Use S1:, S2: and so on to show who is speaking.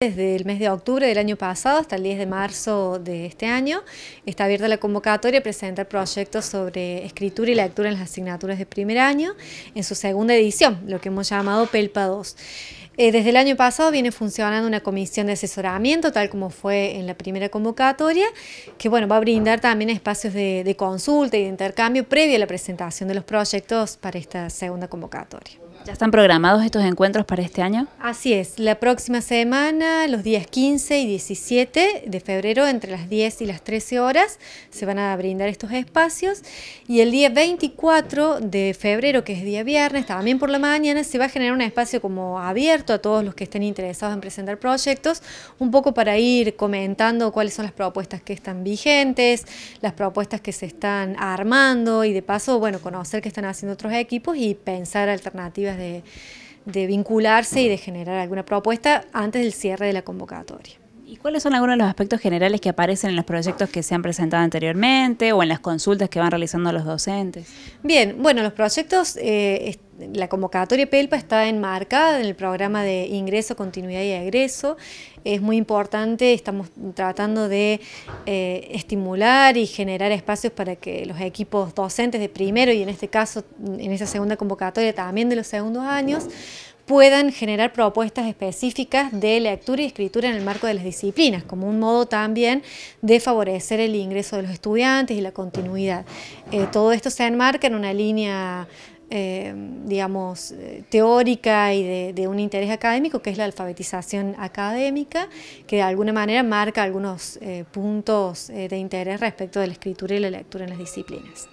S1: Desde el mes de octubre del año pasado hasta el 10 de marzo de este año está abierta la convocatoria a presentar proyectos sobre escritura y lectura en las asignaturas de primer año en su segunda edición, lo que hemos llamado PELPA 2. Eh, desde el año pasado viene funcionando una comisión de asesoramiento, tal como fue en la primera convocatoria, que bueno, va a brindar también espacios de, de consulta y de intercambio previo a la presentación de los proyectos para esta segunda convocatoria.
S2: ¿Ya están programados estos encuentros para este año?
S1: Así es, la próxima semana, los días 15 y 17 de febrero, entre las 10 y las 13 horas, se van a brindar estos espacios. Y el día 24 de febrero, que es día viernes, también por la mañana, se va a generar un espacio como abierto a todos los que estén interesados en presentar proyectos, un poco para ir comentando cuáles son las propuestas que están vigentes, las propuestas que se están armando y de paso, bueno, conocer qué están haciendo otros equipos y pensar alternativas de, vincularse y de generar alguna propuesta antes del cierre de la convocatoria.
S2: ¿Y cuáles son algunos de los aspectos generales que aparecen en los proyectos que se han presentado anteriormente o en las consultas que van realizando los docentes? Bien, bueno, los proyectos eh,
S1: la convocatoria PELPA está enmarcada en el programa de ingreso, continuidad y egreso. Es muy importante, estamos tratando de eh, estimular y generar espacios para que los equipos docentes de primero y en este caso, en esta segunda convocatoria también de los segundos años, puedan generar propuestas específicas de lectura y escritura en el marco de las disciplinas, como un modo también de favorecer el ingreso de los estudiantes y la continuidad. Eh, todo esto se enmarca en una línea eh, digamos, eh, teórica y de, un interés académico, que es la alfabetización académica, que de alguna manera marca algunos eh, puntos de interés respecto de la escritura y la lectura en las disciplinas.